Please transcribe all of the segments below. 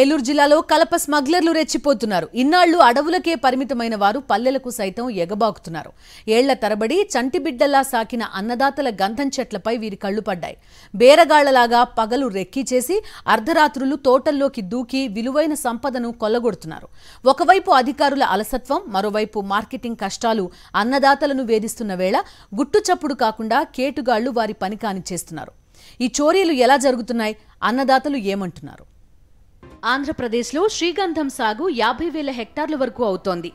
ఏలూరు జిల్లాలో కలప స్మగ్లర్లు రెచ్చిపోతున్నారు ఇన్నాళ్లు అడవులకే పరిమితమైన వారు పల్లెలకు సైతం ఎగబాకుతున్నారు ఏళ్ల తరబడి చంటిబిడ్డలా సాకిన అన్నదాతల గంధం చెట్లపై వీరి కళ్లు పడ్డాయి బేరగాళ్లలాగా పగలు రెక్కీ చేసి అర్ధరాత్రులు తోటల్లోకి దూకి విలువైన సంపదను కొల్లగొడుతున్నారు ఒకవైపు అధికారుల అలసత్వం మరోవైపు మార్కెటింగ్ కష్టాలు అన్నదాతలను వేధిస్తున్న వేళ గుట్టుచప్పుడు కాకుండా కేటుగాళ్లు వారి పని చేస్తున్నారు ఈ చోరీలు ఎలా జరుగుతున్నాయి అన్నదాతలు ఏమంటున్నారు ఆంధ్రప్రదేశ్లో శ్రీగంధం సాగు యాభై వేల హెక్టార్ల వరకు అవుతోంది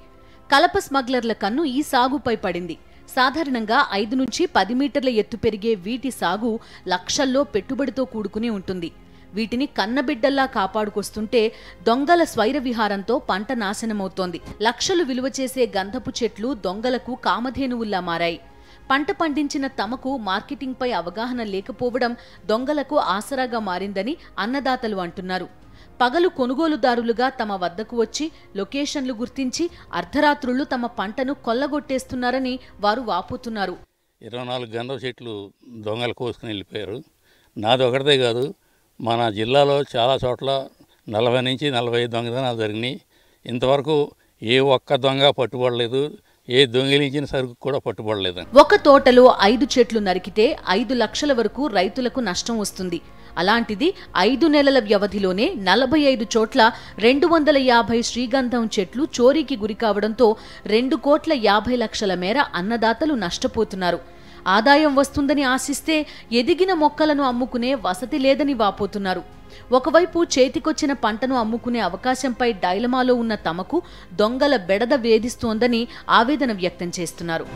కలప స్మగ్లర్ల కన్ను ఈ సాగుపై పడింది సాధారణంగా ఐదు నుంచి పది మీటర్ల ఎత్తు పెరిగే వీటి సాగు లక్షల్లో పెట్టుబడితో కూడుకుని ఉంటుంది వీటిని కన్నబిడ్డల్లా కాపాడుకొస్తుంటే దొంగల స్వైర విహారంతో పంట నాశనమవుతోంది లక్షలు విలువ చేసే గంధపు చెట్లు దొంగలకు కామధేనువుల్లా మారాయి పంట పండించిన తమకు మార్కెటింగ్పై అవగాహన లేకపోవడం దొంగలకు ఆసరాగా మారిందని అన్నదాతలు అంటున్నారు పగలు కొనుగోలుదారులుగా తమ వద్దకు వచ్చి లొకేషన్లు గుర్తించి అర్ధరాత్రులు తమ పంటను కొల్లగొట్టేస్తున్నారని వారు వాపోతున్నారు ఇరవై నాలుగు గంధం చెట్లు దొంగలు కోసుకుని వెళ్ళిపోయారు నాదొకటిదే కాదు మన జిల్లాలో చాలా చోట్ల నలభై నుంచి నలభై ఐదు దొంగతనాలు జరిగినాయి ఇంతవరకు ఏ ఒక్క దొంగ పట్టుబడలేదు ఏ దొంగిలించిన సరుకు కూడా పట్టుబడలేదు ఒక తోటలో ఐదు చెట్లు నరికితే ఐదు లక్షల వరకు రైతులకు నష్టం వస్తుంది అలాంటిది ఐదు నెలల వ్యవధిలోనే నలభై ఐదు చోట్ల రెండు వందల యాభై శ్రీగంధం చెట్లు చోరీకి గురి కావడంతో రెండు కోట్ల యాభై లక్షల మేర అన్నదాతలు నష్టపోతున్నారు ఆదాయం వస్తుందని ఆశిస్తే ఎదిగిన మొక్కలను అమ్ముకునే వసతి లేదని వాపోతున్నారు ఒకవైపు చేతికొచ్చిన పంటను అమ్ముకునే అవకాశంపై డైలమాలో ఉన్న తమకు దొంగల బెడద వేధిస్తోందని ఆవేదన వ్యక్తం చేస్తున్నారు